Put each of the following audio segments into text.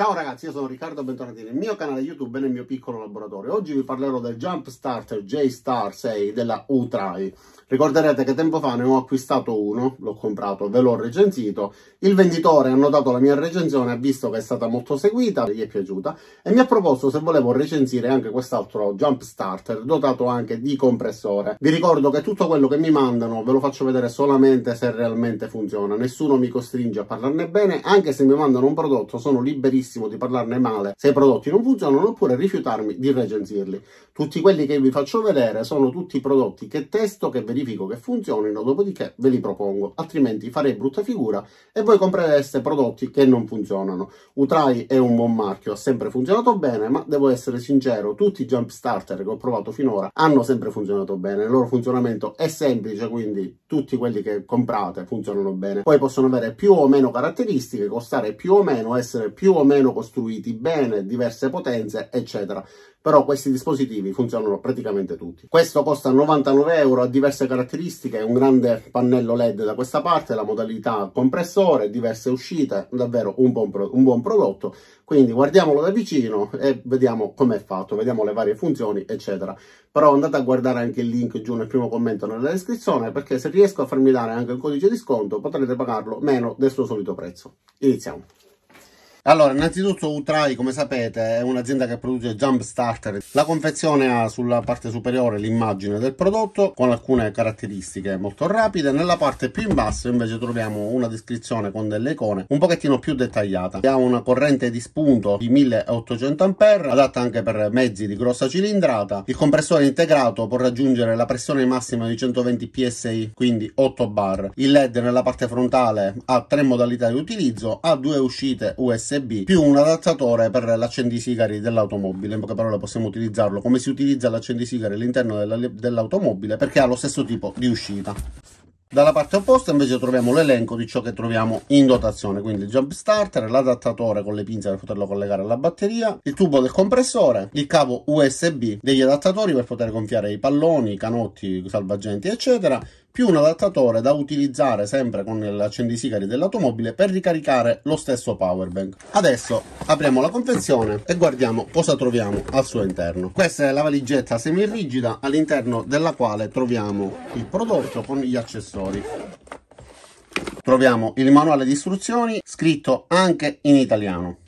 Ciao ragazzi, io sono Riccardo, bentornati nel mio canale YouTube e nel mio piccolo laboratorio. Oggi vi parlerò del Jump Starter J-Star 6 della Utrai. Ricorderete che tempo fa ne ho acquistato uno, l'ho comprato, ve l'ho recensito. Il venditore ha notato la mia recensione, ha visto che è stata molto seguita, gli è piaciuta e mi ha proposto se volevo recensire anche quest'altro Jump Starter dotato anche di compressore. Vi ricordo che tutto quello che mi mandano ve lo faccio vedere solamente se realmente funziona. Nessuno mi costringe a parlarne bene, anche se mi mandano un prodotto sono liberissimo benissimo di parlarne male se i prodotti non funzionano oppure rifiutarmi di recensirli. Tutti quelli che vi faccio vedere sono tutti prodotti che testo, che verifico che funzionino, dopodiché ve li propongo, altrimenti farei brutta figura e voi comprereste prodotti che non funzionano. Utrai è un buon marchio, ha sempre funzionato bene, ma devo essere sincero, tutti i jump starter che ho provato finora hanno sempre funzionato bene, il loro funzionamento è semplice, quindi tutti quelli che comprate funzionano bene. Poi possono avere più o meno caratteristiche, costare più o meno, essere più o meno meno costruiti bene, diverse potenze, eccetera. Però questi dispositivi funzionano praticamente tutti. Questo costa 99 euro, ha diverse caratteristiche, un grande pannello LED da questa parte, la modalità compressore, diverse uscite, davvero un buon, pro un buon prodotto. Quindi guardiamolo da vicino e vediamo com'è fatto, vediamo le varie funzioni, eccetera. Però andate a guardare anche il link giù nel primo commento nella descrizione, perché se riesco a farmi dare anche il codice di sconto potrete pagarlo meno del suo solito prezzo. Iniziamo. Allora, innanzitutto Utrai, come sapete, è un'azienda che produce jump starter. La confezione ha sulla parte superiore l'immagine del prodotto con alcune caratteristiche molto rapide. Nella parte più in basso invece troviamo una descrizione con delle icone un pochettino più dettagliata. Ha una corrente di spunto di 1800 A, adatta anche per mezzi di grossa cilindrata. Il compressore integrato può raggiungere la pressione massima di 120 psi, quindi 8 bar. Il LED nella parte frontale ha tre modalità di utilizzo, ha due uscite USB USB più un adattatore per l'accendisigari dell'automobile. In poche parole possiamo utilizzarlo come si utilizza l'accendisigari all'interno dell'automobile perché ha lo stesso tipo di uscita. Dalla parte opposta invece troviamo l'elenco di ciò che troviamo in dotazione, quindi il jump starter, l'adattatore con le pinze per poterlo collegare alla batteria, il tubo del compressore, il cavo USB degli adattatori per poter gonfiare i palloni, i canotti, i salvagenti eccetera, più un adattatore da utilizzare sempre con l'accendisigari dell'automobile per ricaricare lo stesso power bank. Adesso apriamo la confezione e guardiamo cosa troviamo al suo interno. Questa è la valigetta semirigida all'interno della quale troviamo il prodotto con gli accessori troviamo il manuale di istruzioni scritto anche in italiano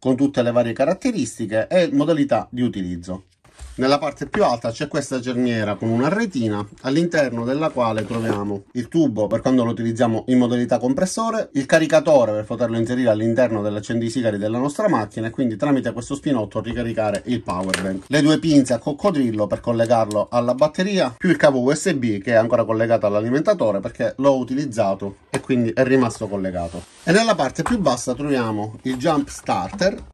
con tutte le varie caratteristiche e modalità di utilizzo. Nella parte più alta c'è questa cerniera con una retina all'interno della quale troviamo il tubo per quando lo utilizziamo in modalità compressore, il caricatore per poterlo inserire all'interno dell'accendisigari della nostra macchina e quindi tramite questo spinotto ricaricare il power bank. Le due pinze a coccodrillo per collegarlo alla batteria, più il cavo USB che è ancora collegato all'alimentatore perché l'ho utilizzato e quindi è rimasto collegato. E nella parte più bassa troviamo il jump starter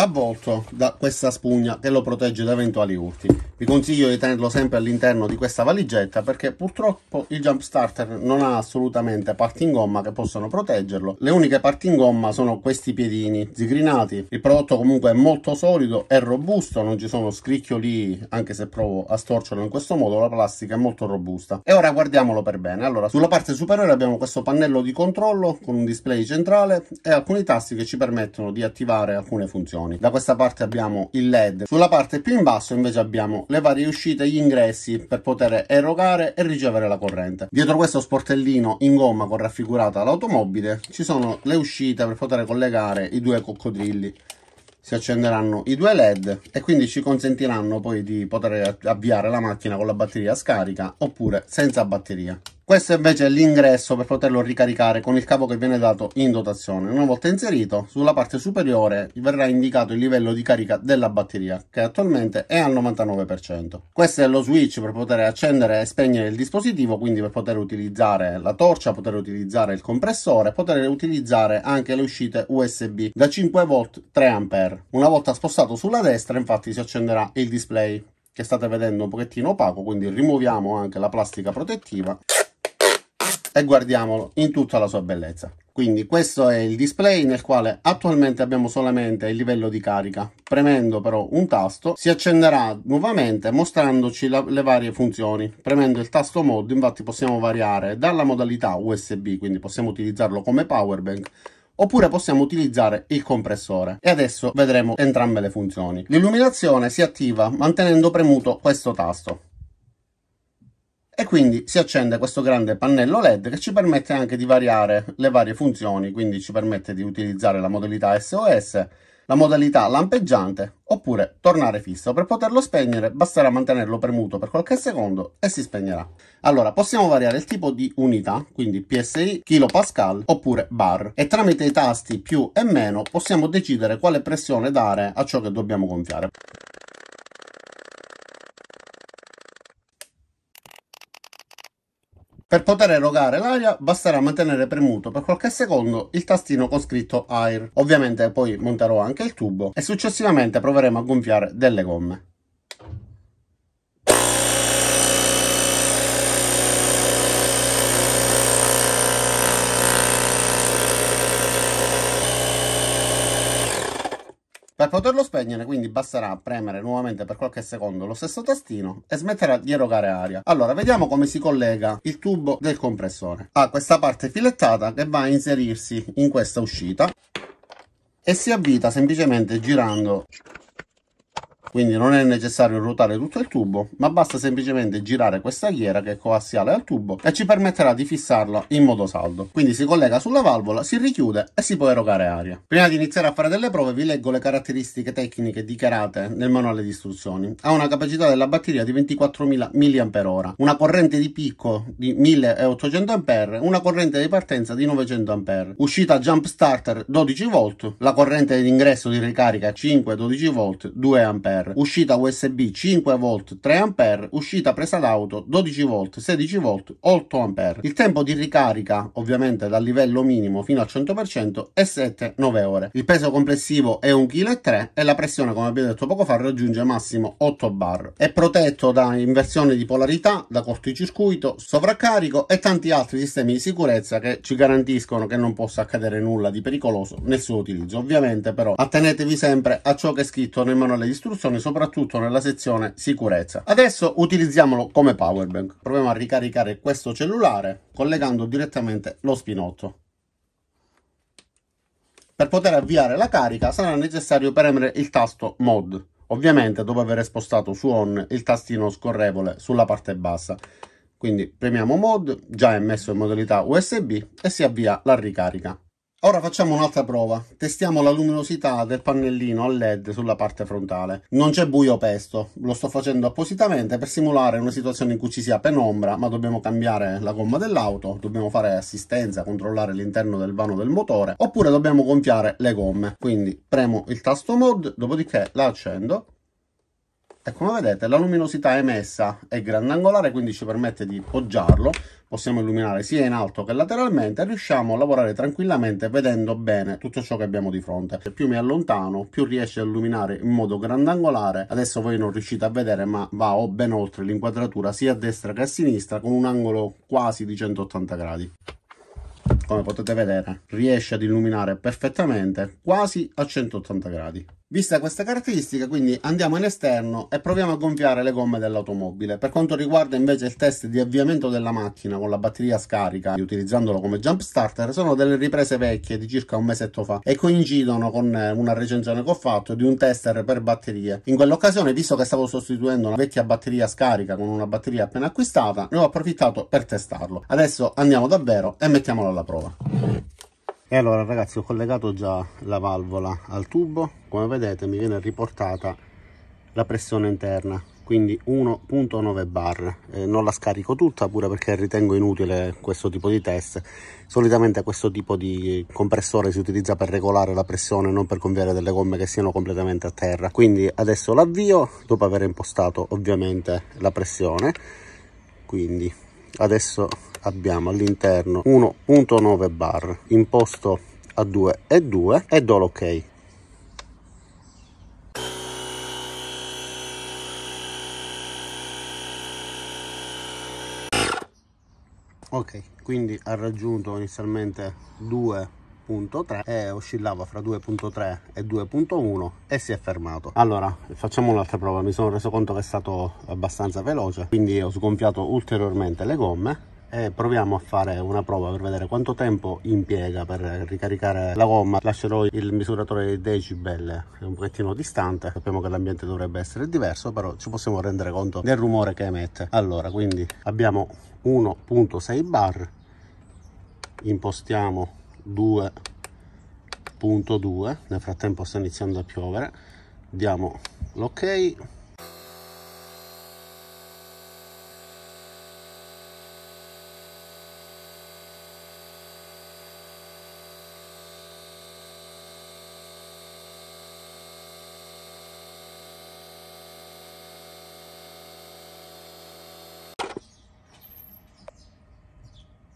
avvolto da questa spugna che lo protegge da eventuali urti. Vi consiglio di tenerlo sempre all'interno di questa valigetta perché purtroppo il jump starter non ha assolutamente parti in gomma che possono proteggerlo. Le uniche parti in gomma sono questi piedini zigrinati. Il prodotto comunque è molto solido e robusto, non ci sono scricchioli anche se provo a storcerlo in questo modo, la plastica è molto robusta. E ora guardiamolo per bene. Allora, sulla parte superiore abbiamo questo pannello di controllo con un display centrale e alcuni tasti che ci permettono di attivare alcune funzioni posizioni. Da questa parte abbiamo il LED, sulla parte più in basso invece abbiamo le varie uscite e gli ingressi per poter erogare e ricevere la corrente. Dietro questo sportellino in gomma con raffigurata l'automobile ci sono le uscite per poter collegare i due coccodrilli si accenderanno i due led e quindi ci consentiranno poi di poter avviare la macchina con la batteria scarica oppure senza batteria questo invece è l'ingresso per poterlo ricaricare con il cavo che viene dato in dotazione. Una volta inserito, sulla parte superiore verrà indicato il livello di carica della batteria, che attualmente è al 99%. Questo è lo switch per poter accendere e spegnere il dispositivo, quindi per poter utilizzare la torcia, poter utilizzare il compressore, poter utilizzare anche le uscite USB da 5V 3A. Una volta spostato sulla destra, infatti, si accenderà il display che state vedendo un pochettino opaco, quindi rimuoviamo anche la plastica protettiva e guardiamolo in tutta la sua bellezza. Quindi questo è il display nel quale attualmente abbiamo solamente il livello di carica. Premendo però un tasto si accenderà nuovamente mostrandoci la, le varie funzioni. Premendo il tasto mod infatti possiamo variare dalla modalità USB, quindi possiamo utilizzarlo come power oppure possiamo utilizzare il compressore e adesso vedremo entrambe le funzioni. L'illuminazione si attiva mantenendo premuto questo tasto e quindi si accende questo grande pannello LED che ci permette anche di variare le varie funzioni, quindi ci permette di utilizzare la modalità SOS, la modalità lampeggiante oppure tornare fisso. Per poterlo spegnere basterà mantenerlo premuto per qualche secondo e si spegnerà. Allora possiamo variare il tipo di unità, quindi PSI, kPa oppure bar e tramite i tasti più e meno possiamo decidere quale pressione dare a ciò che dobbiamo gonfiare. Per poter erogare l'aria basterà mantenere premuto per qualche secondo il tastino con scritto AIR. Ovviamente poi monterò anche il tubo e successivamente proveremo a gonfiare delle gomme. Per poterlo spegnere quindi basterà premere nuovamente per qualche secondo lo stesso tastino e smetterà di erogare aria. Allora vediamo come si collega il tubo del compressore. a questa parte filettata che va a inserirsi in questa uscita e si avvita semplicemente girando quindi non è necessario ruotare tutto il tubo ma basta semplicemente girare questa ghiera che è coassiale al tubo e ci permetterà di fissarla in modo saldo quindi si collega sulla valvola si richiude e si può erogare aria prima di iniziare a fare delle prove vi leggo le caratteristiche tecniche dichiarate nel manuale di istruzioni ha una capacità della batteria di 24.000 mAh una corrente di picco di 1800 A una corrente di partenza di 900 A uscita jump starter 12 V la corrente di ingresso di ricarica 5 12 V 2 A uscita USB 5V 3A, uscita presa d'auto 12V 16V 8A. Il tempo di ricarica, ovviamente dal livello minimo fino al 100%, è 7-9 ore. Il peso complessivo è 1,3 kg e la pressione, come abbiamo detto poco fa, raggiunge massimo 8 bar. È protetto da inversione di polarità, da corticircuito, sovraccarico e tanti altri sistemi di sicurezza che ci garantiscono che non possa accadere nulla di pericoloso nel suo utilizzo. Ovviamente però attenetevi sempre a ciò che è scritto nel manuale di istruzione funzione soprattutto nella sezione sicurezza. Adesso utilizziamolo come power Proviamo a ricaricare questo cellulare collegando direttamente lo spinotto. Per poter avviare la carica sarà necessario premere il tasto MOD, ovviamente dopo aver spostato su ON il tastino scorrevole sulla parte bassa. Quindi premiamo MOD, già è messo in modalità USB e si avvia la ricarica. Ora facciamo un'altra prova. Testiamo la luminosità del pannellino a LED sulla parte frontale. Non c'è buio pesto, lo sto facendo appositamente per simulare una situazione in cui ci sia penombra, ma dobbiamo cambiare la gomma dell'auto, dobbiamo fare assistenza, controllare l'interno del vano del motore, oppure dobbiamo gonfiare le gomme. Quindi premo il tasto mod, dopodiché la accendo e come vedete la luminosità emessa è grandangolare quindi ci permette di poggiarlo possiamo illuminare sia in alto che lateralmente e riusciamo a lavorare tranquillamente vedendo bene tutto ciò che abbiamo di fronte più mi allontano più riesce a illuminare in modo grandangolare adesso voi non riuscite a vedere ma va ben oltre l'inquadratura sia a destra che a sinistra con un angolo quasi di 180 gradi come potete vedere riesce ad illuminare perfettamente quasi a 180 gradi Vista questa caratteristica, quindi andiamo in esterno e proviamo a gonfiare le gomme dell'automobile. Per quanto riguarda invece il test di avviamento della macchina con la batteria scarica e utilizzandolo come jump starter, sono delle riprese vecchie di circa un mesetto fa e coincidono con eh, una recensione che ho fatto di un tester per batterie. In quell'occasione, visto che stavo sostituendo una vecchia batteria scarica con una batteria appena acquistata, ne ho approfittato per testarlo. Adesso andiamo davvero e mettiamolo alla prova e allora ragazzi ho collegato già la valvola al tubo come vedete mi viene riportata la pressione interna quindi 1.9 bar eh, non la scarico tutta pure perché ritengo inutile questo tipo di test solitamente questo tipo di compressore si utilizza per regolare la pressione non per conviare delle gomme che siano completamente a terra quindi adesso l'avvio dopo aver impostato ovviamente la pressione quindi adesso abbiamo all'interno 1.9 bar imposto a 2 e 2 e do l'ok ok quindi ha raggiunto inizialmente 2.3 e oscillava fra 2.3 e 2.1 e si è fermato allora facciamo un'altra prova mi sono reso conto che è stato abbastanza veloce quindi ho sgonfiato ulteriormente le gomme e eh, proviamo a fare una prova per vedere quanto tempo impiega per ricaricare la gomma lascerò il misuratore dei decibel è un pochettino distante sappiamo che l'ambiente dovrebbe essere diverso però ci possiamo rendere conto del rumore che emette allora quindi abbiamo 1.6 bar impostiamo 2.2 nel frattempo sta iniziando a piovere diamo l'ok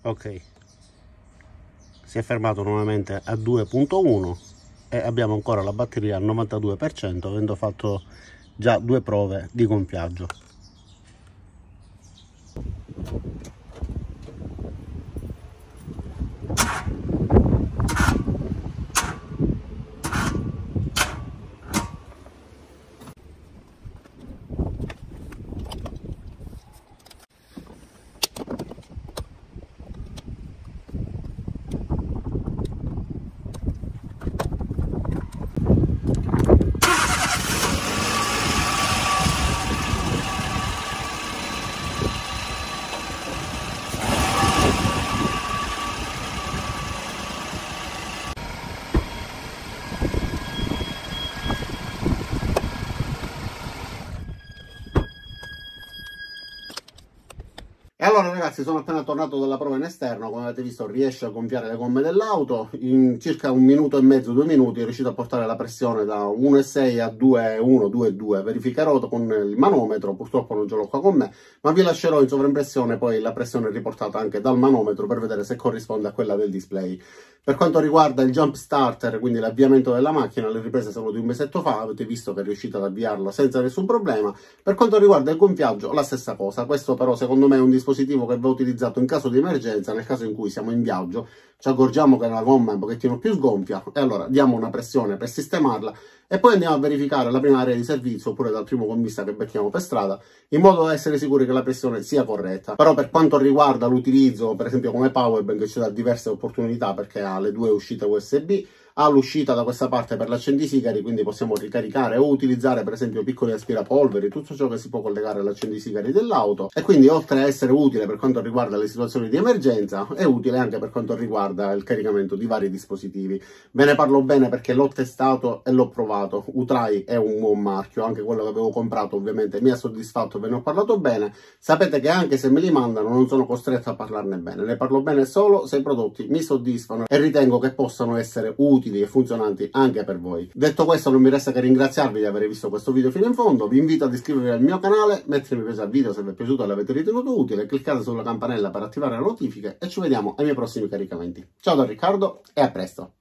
ok si è fermato nuovamente a 2.1 e abbiamo ancora la batteria al 92% avendo fatto già due prove di gonfiaggio E allora ragazzi sono appena tornato dalla prova in esterno, come avete visto riesce a gonfiare le gomme dell'auto, in circa un minuto e mezzo, due minuti è riuscito a portare la pressione da 1,6 a 2,1, 2,2, verificherò con il manometro, purtroppo non ce l'ho qua con me, ma vi lascerò in sovraimpressione poi la pressione riportata anche dal manometro per vedere se corrisponde a quella del display. Per quanto riguarda il jump starter, quindi l'avviamento della macchina, le riprese sono di un mesetto fa, avete visto che è riuscito ad avviarla senza nessun problema. Per quanto riguarda il gonfiaggio, la stessa cosa, questo però secondo me è un dispositivo dispositivo che va utilizzato in caso di emergenza, nel caso in cui siamo in viaggio, ci accorgiamo che la gomma è un pochettino più sgonfia e allora diamo una pressione per sistemarla e poi andiamo a verificare la prima area di servizio oppure dal primo gommista che becchiamo per strada in modo da essere sicuri che la pressione sia corretta. Però per quanto riguarda l'utilizzo, per esempio come powerbank ci dà diverse opportunità perché ha le due uscite USB, all'uscita da questa parte per l'accendisigari, quindi possiamo ricaricare o utilizzare per esempio piccoli aspirapolveri, tutto ciò che si può collegare all'accendisigari dell'auto e quindi oltre a essere utile per quanto riguarda le situazioni di emergenza, è utile anche per quanto riguarda il caricamento di vari dispositivi. Ve ne parlo bene perché l'ho testato e l'ho provato, Utrai è un buon marchio, anche quello che avevo comprato ovviamente mi ha soddisfatto, ve ne ho parlato bene, sapete che anche se me li mandano non sono costretto a parlarne bene, ne parlo bene solo se i prodotti mi soddisfano e ritengo che possano essere utili utili e funzionanti anche per voi. Detto questo non mi resta che ringraziarvi di aver visto questo video fino in fondo, vi invito ad iscrivervi al mio canale, mettere mi piace al video se vi è piaciuto e l'avete ritenuto utile, cliccate sulla campanella per attivare le notifiche e ci vediamo ai miei prossimi caricamenti. Ciao da Riccardo e a presto!